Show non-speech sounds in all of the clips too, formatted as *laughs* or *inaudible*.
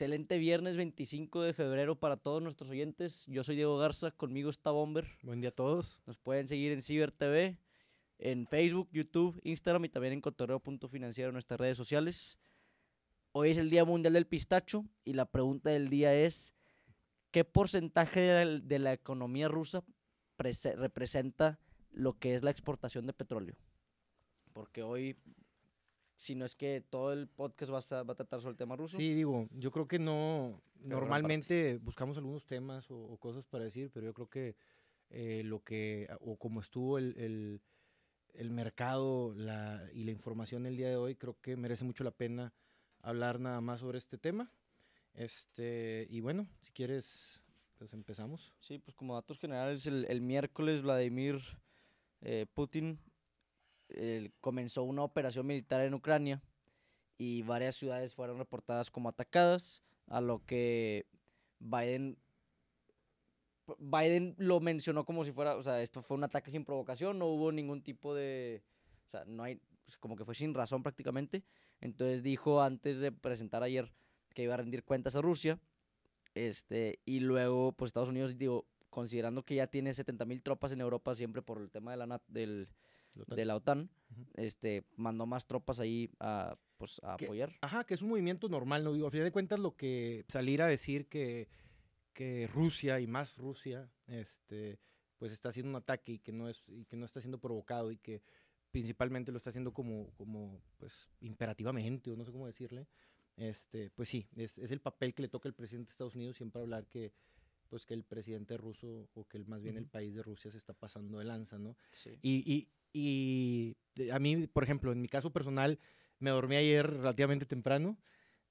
Excelente viernes 25 de febrero para todos nuestros oyentes. Yo soy Diego Garza, conmigo está Bomber. Buen día a todos. Nos pueden seguir en Ciber TV, en Facebook, YouTube, Instagram y también en cotorreo.financiero en nuestras redes sociales. Hoy es el Día Mundial del Pistacho y la pregunta del día es, ¿qué porcentaje de la, de la economía rusa representa lo que es la exportación de petróleo? Porque hoy si no es que todo el podcast va a, tratar sobre el tema ruso. Sí, digo, yo creo que no, normalmente buscamos algunos temas o, cosas para decir, pero yo creo que eh, lo que, o como estuvo el, el, mercado la, y la información el día de hoy, creo que merece mucho la pena hablar nada más sobre este tema. Este, y bueno, si quieres, pues empezamos. Sí, pues como datos generales, el, miércoles Vladimir eh, Putin comenzó una operación militar en Ucrania y varias ciudades fueron reportadas como atacadas, a lo que Biden Biden lo mencionó como si fuera, o sea, esto fue un ataque sin provocación, no hubo ningún tipo de, o sea, no hay, como que fue sin razón prácticamente. Entonces dijo antes de presentar ayer que iba a rendir cuentas a Rusia, este, y luego, pues Estados Unidos, digo, considerando que ya tiene 70.000 tropas en Europa siempre por el tema de la, del, de la OTAN este, mandó más tropas ahí a, pues, a apoyar. Ajá, que es un movimiento normal, ¿no? Digo, a fin de cuentas lo que salir a decir que, que Rusia y más Rusia, este, pues está haciendo un ataque y que no, es, y que no está siendo provocado y que principalmente lo está haciendo como, como pues, imperativamente, o no sé cómo decirle, este, pues sí, es, el papel que le toca al presidente de Estados Unidos siempre hablar que, pues que el presidente ruso o que el, más bien el país de Rusia se está pasando de lanza, ¿no? Sí. Y, y, y eh, a mí, por ejemplo, en mi caso personal, me dormí ayer relativamente temprano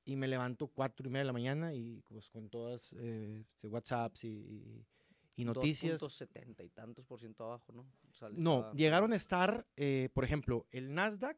y me levanto cuatro y media de la mañana y pues con todas eh, este, WhatsApps y, y, y noticias. 2.70 y tantos por ciento abajo, ¿no? no, llegaron a estar, eh, por ejemplo, el Nasdaq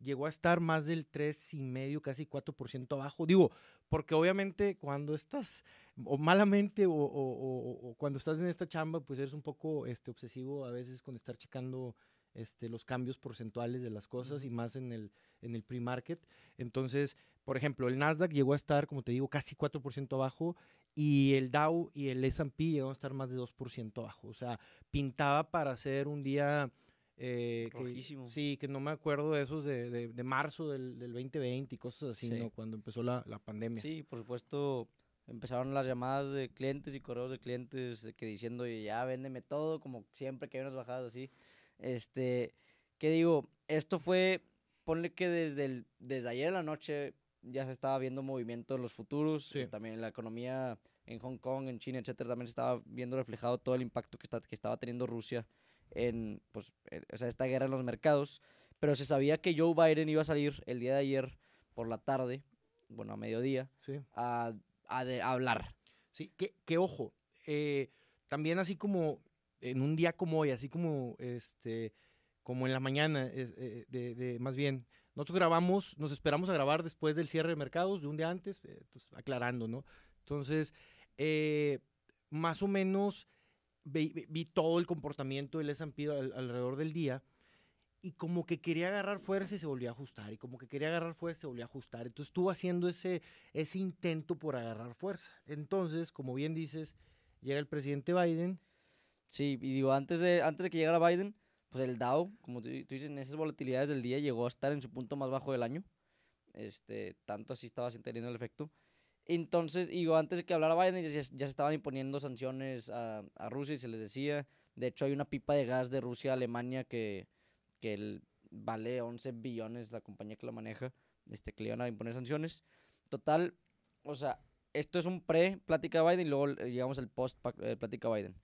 llegó a estar más del y medio, casi 4% abajo. Digo, porque obviamente cuando estás o malamente o, o, o, cuando estás en esta chamba, pues eres un poco este, obsesivo a veces con estar checando este, los cambios porcentuales de las cosas y más en el, en el pre-market. Entonces, por ejemplo, el Nasdaq llegó a estar, como te digo, casi 4% abajo y el Dow y el S&P llegaron a estar más de 2% abajo. O sea, pintaba para ser un día... Eh, Rojísimo. sí, que no me acuerdo de esos de, de, marzo del, del, 2020 y cosas así, ¿no? Cuando empezó la, la pandemia. Sí, por supuesto empezaron las llamadas de clientes y correos de clientes que diciendo, ya véndeme todo, como siempre que hay unas bajadas así. Este, ¿qué digo, esto fue, ponle que desde, el, desde ayer en la noche ya se estaba viendo movimiento en los futuros, también en pues, también la economía en Hong Kong, en China, etcétera, también se estaba viendo reflejado todo el impacto que, está, que estaba teniendo Rusia en, pues, e, o sea, esta guerra en los mercados. Pero se sabía que Joe Biden iba a salir el día de ayer por la tarde, bueno, a mediodía, a, a, hablar. Sí, que, que ojo, eh, también así como en un día como hoy, así como este, como en la mañana, eh, de, más bien, nosotros grabamos, nos esperamos a grabar después del cierre de mercados, de un día antes, eh, pues, aclarando, ¿no? Entonces, eh, más o menos vi, todo el comportamiento del S&P alrededor del día y como que quería agarrar fuerza y se volvió a ajustar, y como que quería agarrar fuerza y se volvió a ajustar. Entonces estuvo haciendo ese, ese intento por agarrar fuerza. Entonces, como bien dices, llega el presidente Biden Sí, y digo, antes de, antes que llegara Biden, pues el Dow, como tú, dices, en esas volatilidades del día llegó a estar en su punto más bajo del año. Este, tanto así estaba teniendo el efecto. Entonces, digo, antes de que hablara Biden, ya, se estaban imponiendo sanciones a, a, Rusia y se les decía. De hecho, hay una pipa de gas de Rusia a Alemania que, que vale 11 billones la compañía que la maneja, este, que le iban a imponer sanciones. Total, o sea, esto es un pre-plática Biden y luego llegamos al post-plática Biden.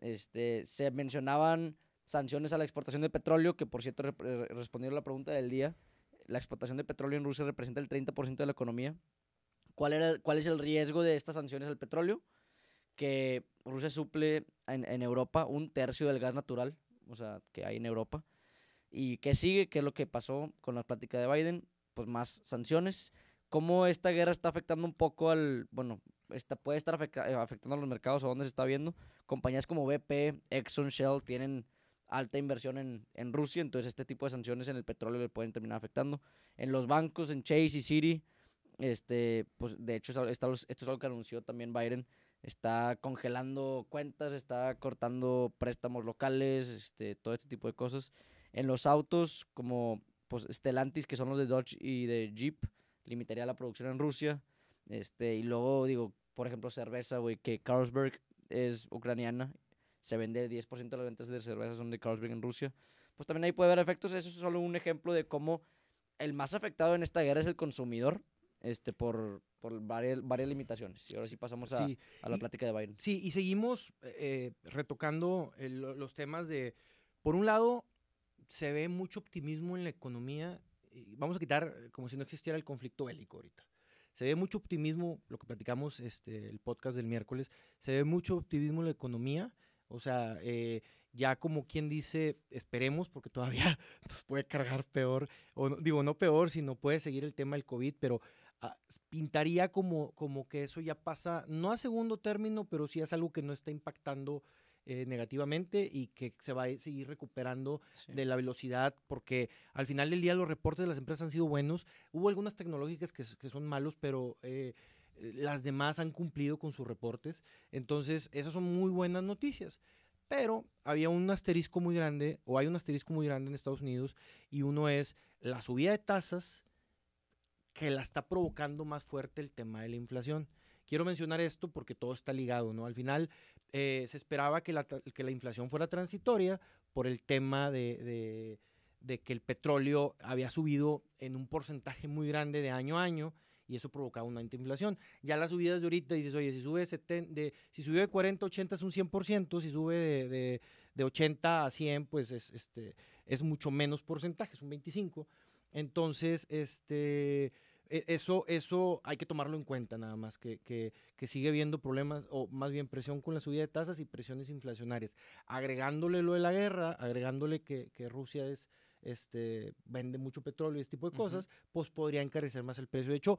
Este, se mencionaban sanciones a la exportación de petróleo, que por cierto, respondiendo a la pregunta del día, la exportación de petróleo en Rusia representa el 30% de la economía. ¿Cuál, era, ¿Cuál es el riesgo de estas sanciones al petróleo? Que Rusia suple en, en Europa un tercio del gas natural, o sea, que hay en Europa. ¿Y qué sigue? ¿Qué es lo que pasó con la plática de Biden? Pues más sanciones. ¿Cómo esta guerra está afectando un poco al, bueno, puede estar eh, afectando a los mercados o dónde se está viendo. Compañías como BP, Exxon, Shell tienen alta inversión en, en, Rusia, entonces este tipo de sanciones en el petróleo le pueden terminar afectando. En los bancos, en Chase y Citi, este, pues de hecho esto es algo que anunció también Biden, está congelando cuentas, está cortando préstamos locales, este, todo este tipo de cosas. En los autos, como pues Stellantis, que son los de Dodge y de Jeep, limitaría la producción en Rusia. Este, y luego, digo, por ejemplo, cerveza, güey, que Carlsberg es ucraniana, se vende 10% de las ventas de cerveza son de Carlsberg en Rusia. Pues también ahí puede haber efectos. Eso es solo un ejemplo de cómo el más afectado en esta guerra es el consumidor, este, por, por varias, limitaciones. Y ahora sí pasamos a, a la plática de Biden. Sí, y seguimos eh, eh, retocando los temas de, por un lado, se ve mucho optimismo en la economía. vamos a quitar como si no existiera el conflicto bélico ahorita. Se ve mucho optimismo, lo que platicamos este, el podcast del miércoles, se ve mucho optimismo en la economía. O sea, eh, ya como quien dice, esperemos, porque todavía *laughs* puede cargar peor, o digo, no peor, sino puede seguir el tema del COVID, pero ah, pintaría como, como que eso ya pasa, no a segundo término, pero sí es algo que no está impactando eh, negativamente y que se va a seguir recuperando de la velocidad, porque al final del día los reportes de las empresas han sido buenos. Hubo algunas tecnológicas que, son malos, pero... Eh, eh, las demás han cumplido con sus reportes. Entonces, esas son muy buenas noticias. Pero había un asterisco muy grande, o hay un asterisco muy grande en Estados Unidos, y uno es la subida de tasas que la está provocando más fuerte el tema de la inflación. Quiero mencionar esto porque todo está ligado, ¿no? Al final, eh, se esperaba que la, inflación fuera transitoria por el tema de, que el petróleo había subido en un porcentaje muy grande de año a año y eso provocaba una inflación. Ya las subidas de ahorita dices, oye, si sube de, si de 40 a 80 es un 100%, si sube de, 80 a 100 pues este, es mucho menos porcentaje, es un 25. Entonces, este e, eso, eso hay que tomarlo en cuenta nada más, que, que, sigue habiendo problemas, o más bien presión con la subida de tasas y presiones inflacionarias. Agregándole lo de la guerra, agregándole que, que Rusia es, este, vende mucho petróleo y este tipo de cosas, pues podría encarecer más el precio. De hecho,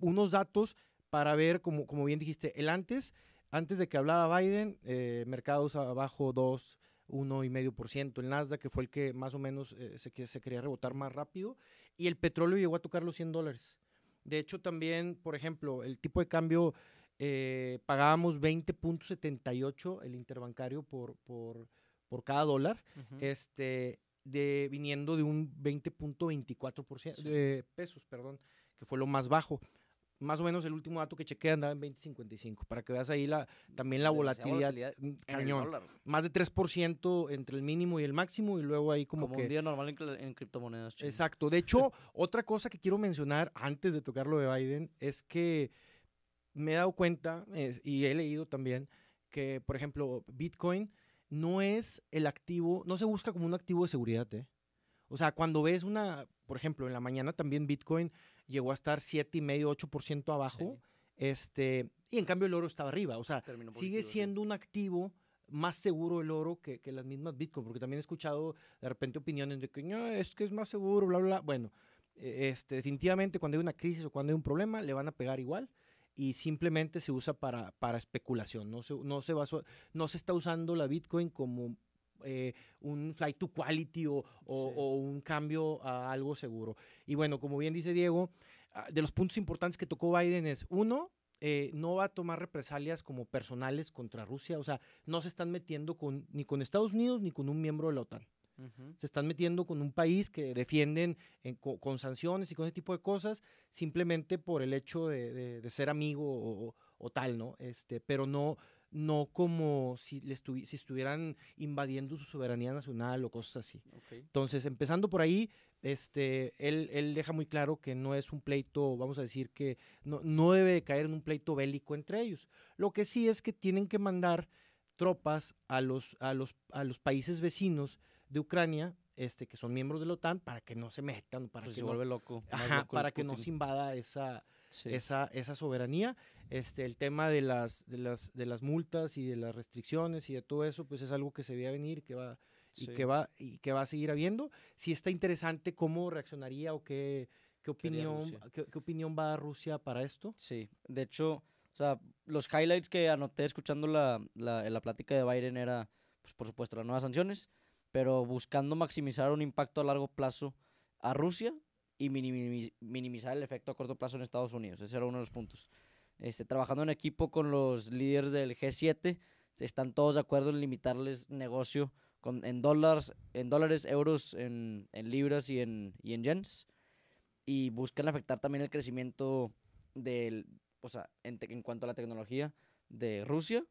unos datos para ver, como, como bien dijiste, el antes, antes de que hablaba Biden, eh, mercados abajo 2, 1,5%, el Nasdaq, que fue el que más o menos eh, se, se, quería rebotar más rápido, y el petróleo llegó a tocar los 100 dólares. De hecho, también, por ejemplo, el tipo de cambio eh, pagábamos 20.78 el interbancario por, por, por cada dólar, este, de, viniendo de un 20.24% de pesos, perdón, que fue lo más bajo más o menos el último dato que chequeé andaba en 20.55, para que veas ahí la, también la volatilidad, cañón. Más de 3% entre el mínimo y el máximo y luego ahí como, como un día normal en, criptomonedas. Exacto. De hecho, *laughs* otra cosa que quiero mencionar antes de tocar lo de Biden es que me he dado cuenta eh, y he leído también que, por ejemplo, Bitcoin no es el activo, no se busca como un activo de seguridad, ¿eh? O sea, cuando ves una, por ejemplo, en la mañana también Bitcoin llegó a estar 7,5, 8% abajo. Este, y en cambio el oro estaba arriba. O sea, sigue siendo un activo más seguro el oro que, que, las mismas Bitcoin, porque también he escuchado de repente opiniones de que no, es que es más seguro, bla, bla. Bueno, e, este, definitivamente cuando hay una crisis o cuando hay un problema, le van a pegar igual y simplemente se usa para, para especulación. No no, se no se está usando la Bitcoin como eh, un flight to quality o, un cambio a algo seguro. Y bueno, como bien dice Diego, ah, de los puntos importantes que tocó Biden es, uno, eh, no va a tomar represalias como personales contra Rusia, o sea, no se están metiendo con, ni con Estados Unidos ni con un miembro de la OTAN. Se están metiendo con un país que defienden eh, con, sanciones y con ese tipo de cosas simplemente por el hecho de, ser amigo o, tal, ¿no? Este, pero no, no como si, estuvieran invadiendo su soberanía nacional o cosas así. Entonces, empezando por ahí, este, él, deja muy claro que no es un pleito, vamos a decir que no, no debe caer en un pleito bélico entre ellos. Lo que sí es que tienen que mandar tropas a los, a los, a los países vecinos de Ucrania este, que son miembros de la OTAN para que no se metan, para pues que loco, para que no se invada esa, esa, esa soberanía. Este, el tema de las, de, las, multas y de las restricciones y de todo eso, pues es algo que se a venir que va, y, que va, y que va a seguir habiendo. Si está interesante cómo reaccionaría o qué, qué, opinión, qué, opinión va a Rusia para esto. Sí, de hecho... O sea, los highlights que anoté escuchando la, la, la, plática de Biden era, pues por supuesto, las nuevas sanciones, pero buscando maximizar un impacto a largo plazo a Rusia y minimizar el efecto a corto plazo en Estados Unidos. Ese era uno de los puntos. Este, trabajando en equipo con los líderes del G7, están todos de acuerdo en limitarles negocio con, en, dólares, en dólares, euros, en, libras y en, y en yens. Y buscan afectar también el crecimiento del, o sea, en cuanto a la tecnología de Rusia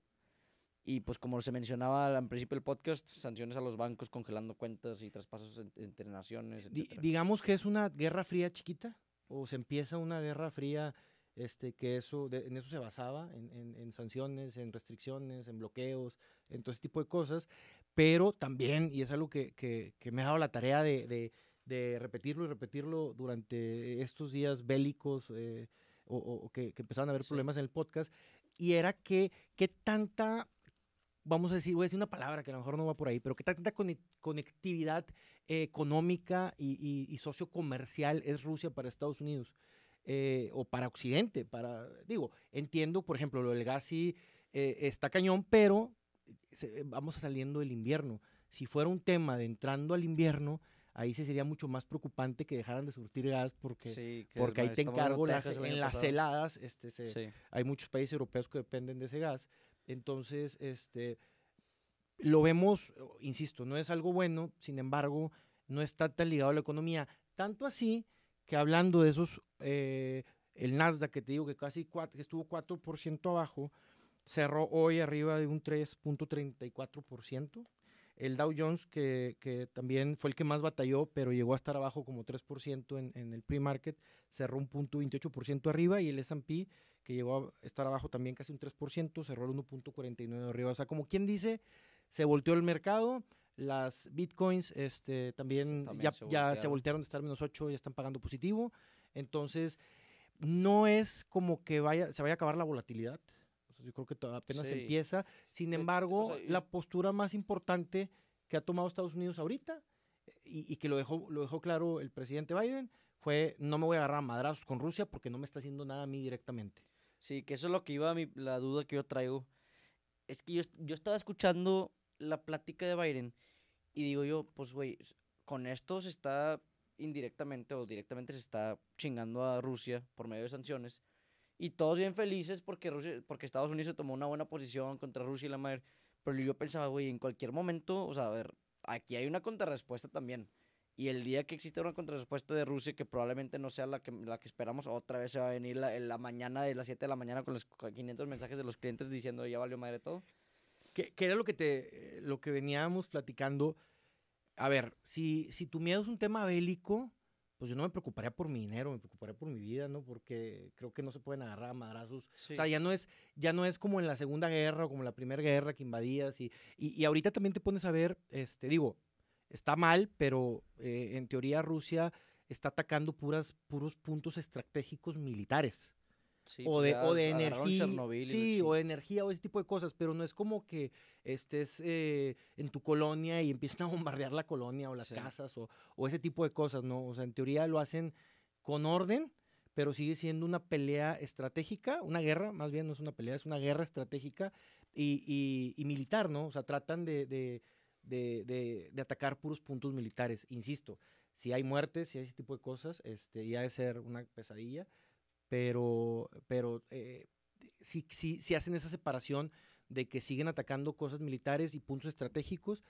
y pues como se mencionaba al principio del podcast, sanciones a los bancos congelando cuentas y traspasos entre naciones. digamos que es una guerra fría chiquita o se empieza una guerra fría este, que eso, en eso se basaba, en, en, sanciones, en restricciones, en bloqueos, en todo ese tipo de cosas, pero también, y es algo que, que, me ha dado la tarea de, de, repetirlo y repetirlo durante estos días bélicos eh, o, que, empezaban a haber problemas en el podcast, y era que que tanta vamos a decir, voy a decir una palabra que a lo mejor no va por ahí, pero que tanta conectividad económica y, y, y sociocomercial es Rusia para Estados Unidos eh, o para Occidente? Para, digo, entiendo, por ejemplo, lo del gas sí eh, está cañón, pero vamos saliendo del invierno. Si fuera un tema de entrando al invierno, ahí sí sería mucho más preocupante que dejaran de surtir gas porque, porque ahí te encargo en las heladas. Este, Hay muchos países europeos que dependen de ese gas. Entonces, este, lo vemos, insisto, no es algo bueno, sin embargo, no está tan ligado a la economía. Tanto así que hablando de esos, eh, el Nasdaq, que te digo que casi cuatro, que estuvo 4% abajo, cerró hoy arriba de un 3.34%. El Dow Jones, que, también fue el que más batalló, pero llegó a estar abajo como 3% en, el pre-market, cerró un punto 28% arriba y el S&P, que llegó a estar abajo también casi un 3%, cerró el 1.49 arriba. O sea, como quien dice, se volteó el mercado, las bitcoins este, también, ya, se voltearon de estar menos 8, ya están pagando positivo. Entonces, no es como que vaya, se vaya a acabar la volatilidad yo creo que apenas empieza. Sin embargo, la postura más importante que ha tomado Estados Unidos ahorita eh, y, que lo dejó, lo dejó claro el presidente Biden fue no me voy a agarrar madrazos con Rusia porque no me está haciendo nada a mí directamente. Sí, que eso es lo que iba a mi, la duda que yo traigo. Es que yo, yo estaba escuchando la plática de Biden y digo yo, pues güey, con esto se está indirectamente o directamente se está chingando a Rusia por medio de sanciones y todos bien felices porque, Rusia, porque Estados Unidos se tomó una buena posición contra Rusia y la madre. Pero yo pensaba, güey, en cualquier momento, o sea, a ver, aquí hay una contrarrespuesta también. Y el día que existe una contrarrespuesta de Rusia, que probablemente no sea la que, la que esperamos, otra vez se va a venir la, la mañana de las 7 de la mañana con los 500 mensajes de los clientes diciendo ya valió madre todo. ¿Qué era lo que, te, eh, lo que veníamos platicando. A ver, si, si tu miedo es un tema bélico, pues yo no me preocuparía por mi dinero, me preocuparía por mi vida, ¿no? Porque creo que no se pueden agarrar a madrazos. O sea, ya no, es, ya no es como en la Segunda Guerra o como en la Primera Guerra que invadías. Y, y, ahorita también te pones a ver, este, digo, está mal, pero eh, en teoría Rusia está atacando puras, puros puntos estratégicos militares. Pues o de, o de energía. Sí, o de energía o ese tipo de cosas, pero no es como que estés eh, en tu colonia y empiezan a bombardear la colonia o las casas o, o, ese tipo de cosas, ¿no? O sea, en teoría lo hacen con orden, pero sigue siendo una pelea estratégica, una guerra, más bien no es una pelea, es una guerra estratégica y, y, militar, ¿no? O sea, tratan de, de de, atacar puros puntos militares. Insisto, si hay muertes, si hay ese tipo de cosas, este, ya ha de ser una pesadilla pero, pero eh, si, si, hacen esa separación de que siguen atacando cosas militares y puntos estratégicos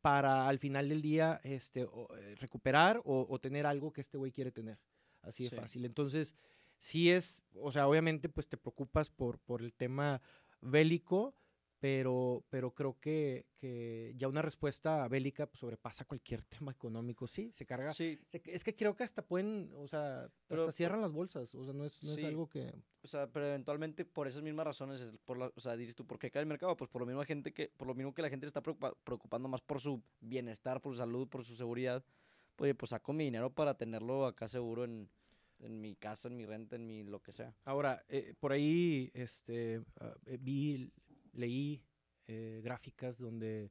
para al final del día este, eh, recuperar o, tener algo que este güey quiere tener. Así de fácil. Entonces, sí es, o sea, obviamente pues te preocupas por el tema bélico, pero, pero creo que, que, ya una respuesta bélica pues, sobrepasa cualquier *laughs* tema económico. Sí, se carga. Sí. es que creo que hasta pueden, o sea, hasta cierran las bolsas. O sea, no es, algo que... O sea, pero eventualmente por esas mismas razones, por o sea, dices tú, ¿por qué cae el mercado? Pues por lo mismo, gente que, por lo mismo que la gente está preocupando más por su bienestar, por su salud, por su seguridad. Pues, oye, pues saco mi dinero para tenerlo acá seguro en, mi casa, en mi renta, en mi lo que sea. Ahora, eh, por ahí este, ah, eh, vi leí eh, gráficas donde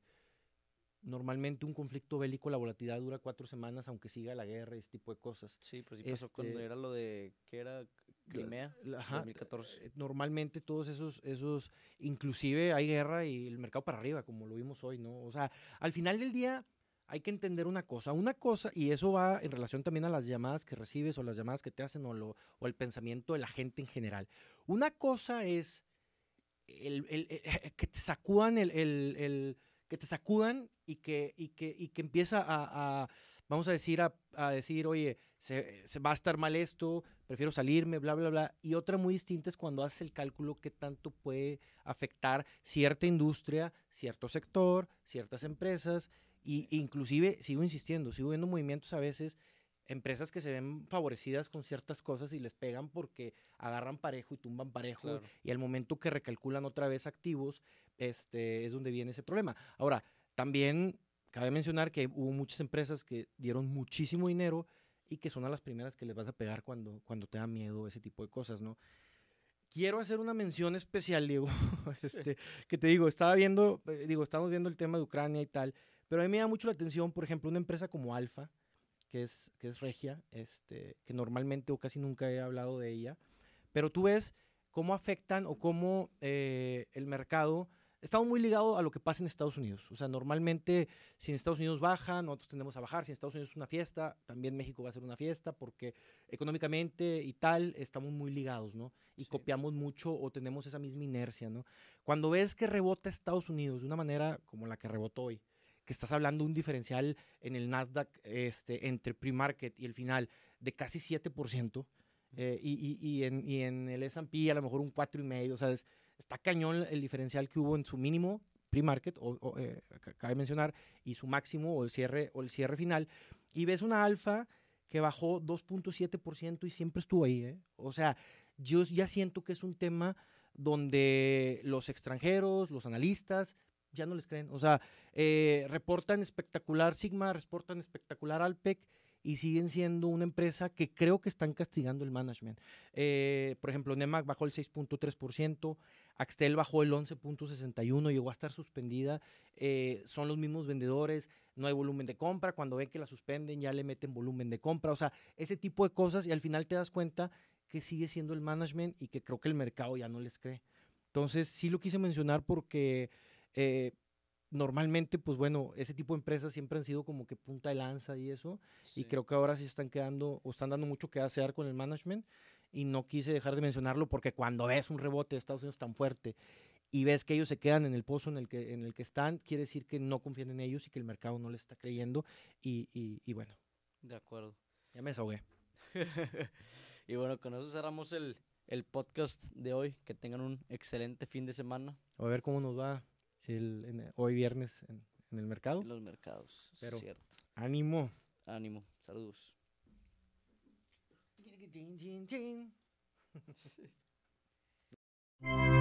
normalmente un conflicto bélico, la volatilidad dura cuatro semanas, aunque siga la guerra y ese tipo de cosas. Sí, pues sí pasó cuando este era lo de, ¿qué era? Crimea, 2014. Eh, normalmente todos esos, esos, inclusive hay guerra y el mercado para arriba, como lo vimos hoy, ¿no? O sea, al final del día hay que entender una cosa, una cosa, y eso va en relación también a las llamadas que recibes o las llamadas que te hacen o, lo, o el pensamiento de la gente en general. Una cosa es el, eh, eh, que te sacudan el, que te sacudan y que, y que, y que empieza a, vamos a decir, a, decir, oye, se, va a estar mal esto, prefiero salirme, bla, bla, bla. Y otra muy distinta es cuando haces el cálculo qué tanto puede afectar cierta industria, cierto sector, ciertas empresas, y, e inclusive, sigo insistiendo, sigo viendo movimientos a veces empresas que se ven favorecidas con ciertas cosas y les pegan porque agarran parejo y tumban parejo y al momento que recalculan otra vez activos, este, es donde viene ese problema. Ahora, también cabe mencionar que hubo muchas empresas que dieron muchísimo dinero y que son a las primeras que les vas a pegar cuando, cuando te da miedo ese tipo de cosas, ¿no? Quiero hacer una mención especial, Diego, *laughs* este, que te digo, estaba viendo, eh, digo, estamos viendo el tema de Ucrania y tal, pero a mí me da mucho la atención, por ejemplo, una empresa como Alfa, que es, regia, este, que normalmente o casi nunca he hablado de ella, pero tú ves cómo afectan o cómo eh, el mercado está muy ligado a lo que pasa en Estados Unidos. O sea, normalmente si en Estados Unidos baja, nosotros tendemos a bajar. Si en Estados Unidos es una fiesta, también México va a ser una fiesta porque económicamente y tal estamos muy ligados, ¿no? Y copiamos mucho o tenemos esa misma inercia, ¿no? Cuando ves que rebota Estados Unidos de una manera como la que rebotó hoy, estás hablando un diferencial en el Nasdaq este, entre pre-market y el final de casi 7%. Eh, y, y, y, en, y, en, el S&P a lo mejor un 4,5, o sea, está cañón el diferencial que hubo en su mínimo pre-market, o, eh, cabe mencionar, y su máximo o el cierre, o el cierre final, y ves una alfa que bajó 2.7% y siempre estuvo ahí, ¿eh? o sea, yo ya siento que es un tema donde los extranjeros, los analistas, ya no les creen. O sea, eh, reportan espectacular Sigma, reportan espectacular Alpec y siguen siendo una empresa que creo que están castigando el management. Eh, por ejemplo, Nemac bajó el 6.3%, Axtel bajó el 11.61%, llegó a estar suspendida. Eh, son los mismos vendedores, no hay volumen de compra, cuando ven que la suspenden ya le meten volumen de compra. O sea, ese tipo de cosas y al final te das cuenta que sigue siendo el management y que creo que el mercado ya no les cree. Entonces, sí lo quise mencionar porque eh, normalmente, pues bueno, ese tipo de empresas siempre han sido como que punta de lanza y eso, y creo que ahora sí están quedando o están dando mucho que hacer con el management, y no quise dejar de mencionarlo porque cuando ves un rebote de Estados Unidos tan fuerte y ves que ellos se quedan en el pozo en el que, en el que están, quiere decir que no confían en ellos y que el mercado no les está creyendo, y, y, bueno. De acuerdo. Ya me desahogué. *laughs* y bueno, con eso cerramos el, el podcast de hoy. Que tengan un excelente fin de semana. A ver cómo nos va el, hoy viernes en, el mercado. En los mercados, Pero es cierto. Ánimo. Ánimo, saludos. *laughs*